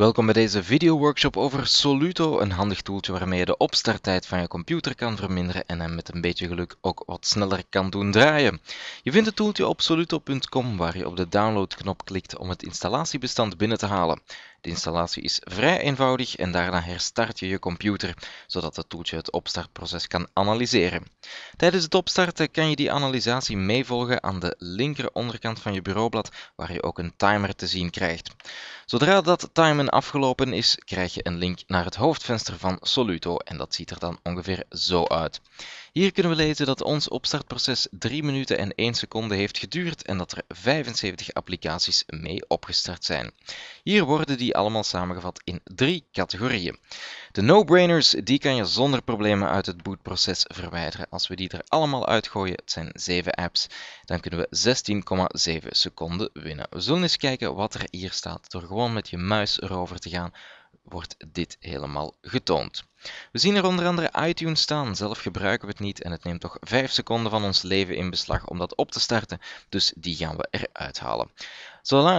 Welkom bij deze video-workshop over Soluto, een handig toeltje waarmee je de opstarttijd van je computer kan verminderen en hem met een beetje geluk ook wat sneller kan doen draaien. Je vindt het toeltje op soluto.com waar je op de downloadknop klikt om het installatiebestand binnen te halen. De installatie is vrij eenvoudig en daarna herstart je je computer, zodat het toeltje het opstartproces kan analyseren. Tijdens het opstarten kan je die analysatie meevolgen aan de linker onderkant van je bureaublad, waar je ook een timer te zien krijgt. Zodra dat timen afgelopen is, krijg je een link naar het hoofdvenster van Soluto en dat ziet er dan ongeveer zo uit. Hier kunnen we lezen dat ons opstartproces 3 minuten en 1 seconde heeft geduurd en dat er 75 applicaties mee opgestart zijn. Hier worden die die allemaal samengevat in drie categorieën. De no-brainers, die kan je zonder problemen uit het bootproces verwijderen. Als we die er allemaal uitgooien, het zijn 7 apps, dan kunnen we 16,7 seconden winnen. We zullen eens kijken wat er hier staat. Door gewoon met je muis erover te gaan, wordt dit helemaal getoond. We zien er onder andere iTunes staan, zelf gebruiken we het niet en het neemt toch 5 seconden van ons leven in beslag om dat op te starten, dus die gaan we eruit halen.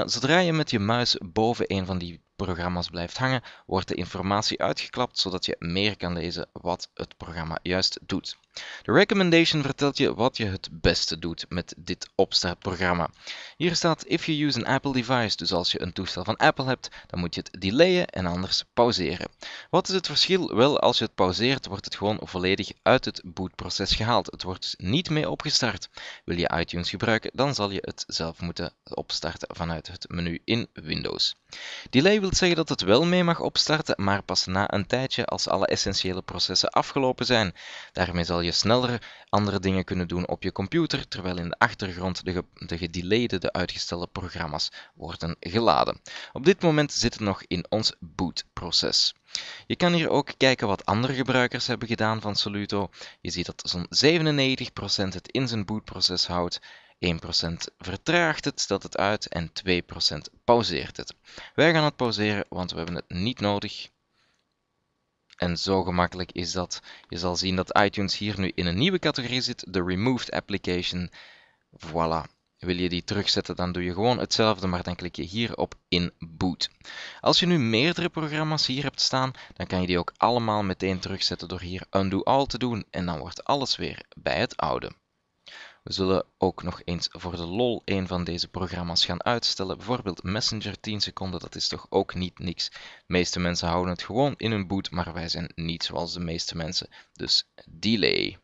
Zodra je met je muis boven een van die programma's blijft hangen, wordt de informatie uitgeklapt zodat je meer kan lezen wat het programma juist doet. De recommendation vertelt je wat je het beste doet met dit opstartprogramma. Hier staat if you use an Apple device, dus als je een toestel van Apple hebt, dan moet je het delayen en anders pauzeren. Wat is het verschil? Wel, als je het pauzeert, wordt het gewoon volledig uit het bootproces gehaald. Het wordt dus niet mee opgestart. Wil je iTunes gebruiken, dan zal je het zelf moeten opstarten vanuit het menu in Windows. Delay wil zeggen dat het wel mee mag opstarten, maar pas na een tijdje als alle essentiële processen afgelopen zijn. Daarmee zal je sneller andere dingen kunnen doen op je computer, terwijl in de achtergrond de, ge de gedelayde, de uitgestelde programma's worden geladen. Op dit moment zit het nog in ons bootproces. Je kan hier ook kijken wat andere gebruikers hebben gedaan van Soluto. Je ziet dat zo'n 97% het in zijn bootproces houdt, 1% vertraagt het, stelt het uit en 2% pauzeert het. Wij gaan het pauzeren, want we hebben het niet nodig. En zo gemakkelijk is dat. Je zal zien dat iTunes hier nu in een nieuwe categorie zit, de Removed Application. Voilà, wil je die terugzetten, dan doe je gewoon hetzelfde, maar dan klik je hier op boot. Als je nu meerdere programma's hier hebt staan, dan kan je die ook allemaal meteen terugzetten door hier Undo All te doen en dan wordt alles weer bij het oude. We zullen ook nog eens voor de lol een van deze programma's gaan uitstellen. Bijvoorbeeld Messenger 10 seconden, dat is toch ook niet niks. De meeste mensen houden het gewoon in hun boot, maar wij zijn niet zoals de meeste mensen. Dus delay.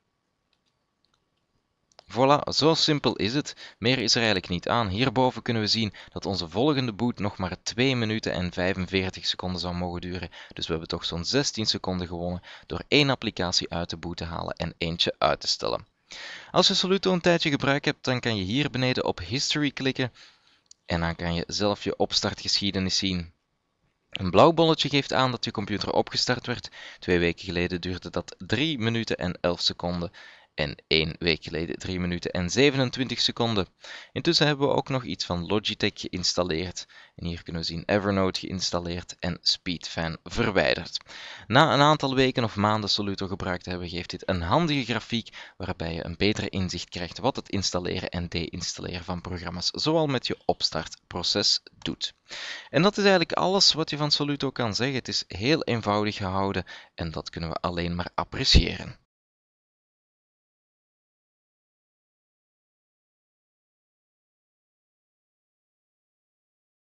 Voilà, zo simpel is het. Meer is er eigenlijk niet aan. Hierboven kunnen we zien dat onze volgende boot nog maar 2 minuten en 45 seconden zou mogen duren. Dus we hebben toch zo'n 16 seconden gewonnen door één applicatie uit de boot te halen en eentje uit te stellen. Als je Soluto een tijdje gebruikt hebt, dan kan je hier beneden op History klikken en dan kan je zelf je opstartgeschiedenis zien. Een blauw bolletje geeft aan dat je computer opgestart werd. Twee weken geleden duurde dat 3 minuten en 11 seconden en één week geleden 3 minuten en 27 seconden. Intussen hebben we ook nog iets van Logitech geïnstalleerd. En hier kunnen we zien Evernote geïnstalleerd en Speedfan verwijderd. Na een aantal weken of maanden Soluto gebruikt te hebben, geeft dit een handige grafiek waarbij je een betere inzicht krijgt wat het installeren en deinstalleren van programma's zoal met je opstartproces doet. En dat is eigenlijk alles wat je van Soluto kan zeggen. Het is heel eenvoudig gehouden en dat kunnen we alleen maar appreciëren.